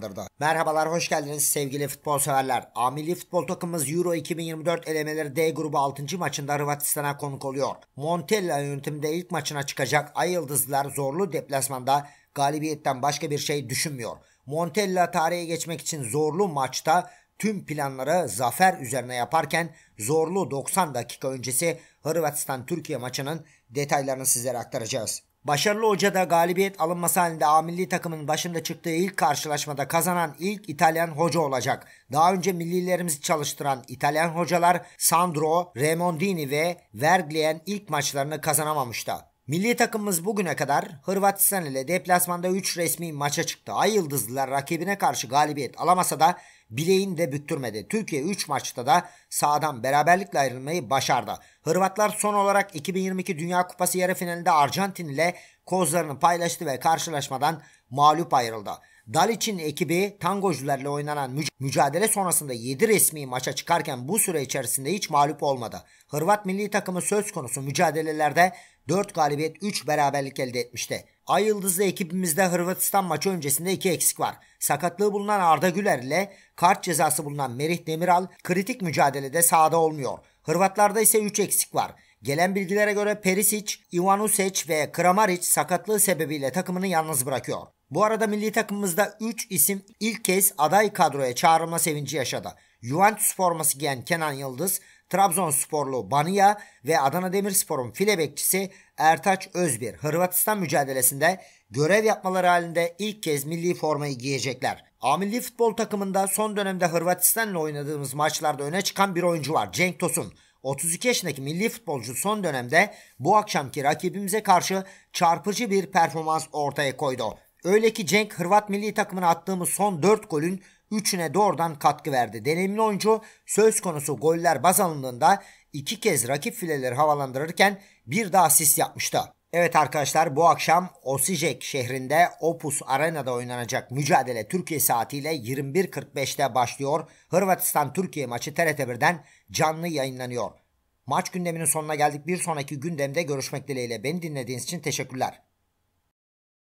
kazandırdı. Merhabalar hoş geldiniz sevgili futbol severler. Amili futbol takımımız Euro 2024 elemeleri D grubu 6. maçında Hırvatistan'a konuk oluyor. Montella yönetimde ilk maçına çıkacak Ay Yıldızlar zorlu deplasmanda galibiyetten başka bir şey düşünmüyor. Montella tarihe geçmek için zorlu maçta tüm planları zafer üzerine yaparken zorlu 90 dakika öncesi Hırvatistan-Türkiye maçının detaylarını sizlere aktaracağız. Başarılı hoca da galibiyet alınması halinde A milli takımın başında çıktığı ilk karşılaşmada kazanan ilk İtalyan hoca olacak. Daha önce millilerimizi çalıştıran İtalyan hocalar Sandro, Remondini ve Verglien ilk maçlarını kazanamamıştı. Milli takımımız bugüne kadar Hırvatistan ile deplasmanda 3 resmi maça çıktı. Ay Yıldızlılar rakibine karşı galibiyet alamasa da bileğini de büktürmedi. Türkiye 3 maçta da sahadan beraberlikle ayrılmayı başardı. Hırvatlar son olarak 2022 Dünya Kupası yarı finalinde Arjantin ile kozlarını paylaştı ve karşılaşmadan mağlup ayrıldı. Dalic'in ekibi tangocularla oynanan müc mücadele sonrasında 7 resmi maça çıkarken bu süre içerisinde hiç mağlup olmadı. Hırvat milli takımı söz konusu mücadelelerde 4 galibiyet 3 beraberlik elde etmişti. Ay Yıldızlı ekibimizde Hırvatistan maçı öncesinde 2 eksik var. Sakatlığı bulunan Arda Güler ile kart cezası bulunan Merih Demiral kritik mücadelede sahada olmuyor. Hırvatlarda ise 3 eksik var. Gelen bilgilere göre Perisic, Ivanusic ve Kramaric sakatlığı sebebiyle takımını yalnız bırakıyor. Bu arada milli takımımızda 3 isim ilk kez aday kadroya çağrılma sevinci yaşadı. Juventus forması giyen Kenan Yıldız, Trabzonsporlu Bania ve Adana Demirspor'un file bekçisi Ertaç Özbir Hırvatistan mücadelesinde görev yapmaları halinde ilk kez milli formayı giyecekler. A milli futbol takımında son dönemde Hırvatistan'la oynadığımız maçlarda öne çıkan bir oyuncu var Cenk Tosun. 32 yaşındaki milli futbolcu son dönemde bu akşamki rakibimize karşı çarpıcı bir performans ortaya koydu. Öyle ki Cenk Hırvat milli takımına attığımız son 4 golün 3'üne doğrudan katkı verdi. Deneyimli oyuncu söz konusu goller baz alındığında iki kez rakip fileleri havalandırırken bir daha asist yapmıştı. Evet arkadaşlar bu akşam Osijek şehrinde Opus Arena'da oynanacak mücadele Türkiye saatiyle 21.45'te başlıyor. Hırvatistan-Türkiye maçı TRT1'den canlı yayınlanıyor. Maç gündeminin sonuna geldik. Bir sonraki gündemde görüşmek dileğiyle. Beni dinlediğiniz için teşekkürler.